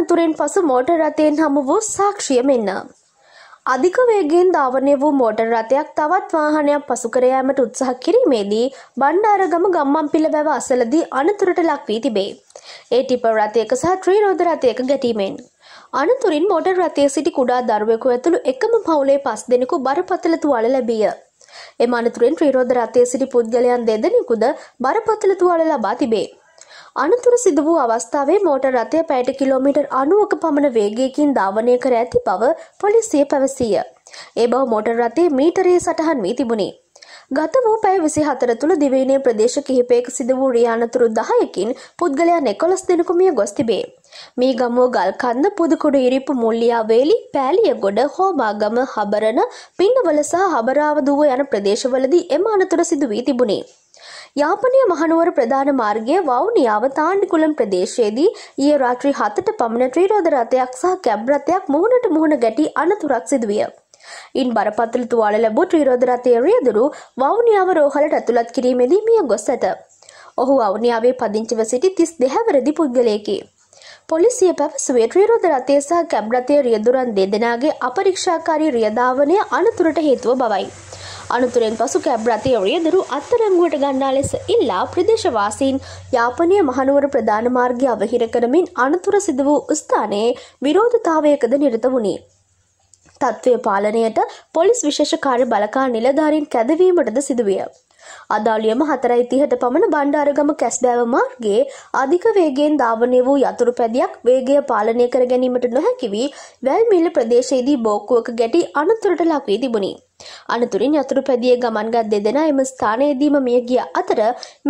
අනතුරෙන් පසු මෝටර් රථයෙන් හමු වූ සාක්ෂිය මෙන්න. අධික වේගෙන් ධාවනය වූ මෝටර් රථයක් තවත් වාහනයක් පසු කර යාමට උත්සාහ කිරීමේදී බණ්ඩාරගම ගම්මන්පිල වැව අසලදී අනතුරට ලක් වී තිබේ. ඒ ටිපර් රථයක සහ ත්‍රිරෝද රථයක ගැටීමෙන් අනතුරින් මෝටර් රථයේ සිටි කුඩා දරුවෙකු ඇතුළු එකම පවුලේ පස් දෙනෙකු බරපතල තුවාල ලැබිය. එම අනතුරෙන් ත්‍රිරෝද රථයේ සිටි පුද්ගලයන් දෙදෙනෙකුද බරපතල තුවාල ලබා තිබේ. අනතුර සිදු වූ අවස්ථාවේ මෝටර් රථය පැයට කිලෝමීටර් අනුවක පමණ වේගයකින් ධාවනය කර ඇති බව පොලිසිය පැවසීය. ඒ බව මෝටර් රථයේ මීටරයේ සටහන් වී තිබුණේ. ගත වූ පැය විසි හතර තුළ දිවයිනේ ප්‍රදේශ කිහිපයක සිද වූ රියානතුරු දහයකින් පුද්ගලයා නෙකොලස් දෙනකුමිය ගොස් තිබේ. මේ ගමුව ගල්කන්ද පුදුකොඩු ඉරිපු මුල්ලියා වේලි පෑලිය ගොඩ හෝමාගම හබරණ පින්නවල සහ හබරාව දුව යන ප්‍රදේශවලදී එම අනතුර සිදුවී තිබුණේ. යාපනය මහනුවර ප්‍රධාන මාර්ගය වවුනියාව තාණ්ඩිකුලම් ප්‍රදේශයේදී ඊය රාත්‍රී හතට පමණ ත්‍රීරෝධ රථයක් සහ කැබ් රථයක් මුහුණට මුහුණ ගැටි අනතුරක් සිදුවිය. ඉන් බරපතල තුවාල ලැබූ ත්‍රීරෝධ රථයේ රියදුරු වවුනියාව රෝහලට ඇතුළත් කිරීමේදී මිය ගොස් ඇත. ඔහු වවුනියාවේ පදිංචිව සිටි තිස් දෙහැවරදි පුද්ගලයෙකි. පොලිසිය පැවසුවේ ත්‍රීරෝධ රථය සහ කැබ් රථයේ රියදුරන් දෙදෙනාගේ අපරීක්ෂාකාරී රියදාවනය අනතුරට හේතුව බවයි. අනතුරෙන් පසු කැබ් රථය රියදුරු අත්තරංගුවට ගන්නා ලෙස ඉල්ලා ප්‍රදේශවාසීන් යාපනය මහනුවර ප්‍රධාන මාර්ගය අවහිර කරමින් අනතුර සිද වූ ස්ථානයේ විරෝධතාවයකද නිරත වුණේ. තත්ත්වය පාලනයට පොලිස් විශේෂකාරි බලකා නිලධාරින් කැදවීමටද සිදුවිය. අදාළියම හතරයි තිහට පමණ බණ්ඩාරගම කැස්බෑව මාර්ගයේ අධික වේගෙන් ධාවනය වූ යතුරු පැදියක් වේගය පාලනය කර ගැනීමට නොහැකි වී වැල්මිල්ල ප්‍රදේශයේදී බෝක්කුවක ගැටි අනතුරට ලක්වී තිබුණේ. අනතුරින් යතුරු පැදියේ ගමන්ගත් දෙදෙනා එම ස්ථානයේදීම මිය ගිය අතර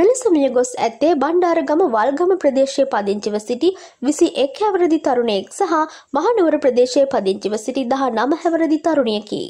මෙලෙස මිය ගොස් ඇත්තේ බණ්ඩාරගම වල්ගම ප්‍රදේශයේ පදිංචිව සිටි විසි එක් හැවරදි තරුණයෙක් සහ මහනුවර ප්‍රදේශයේ පදිංචිව සිටි දහ නම හැවරදි තරුණියකි.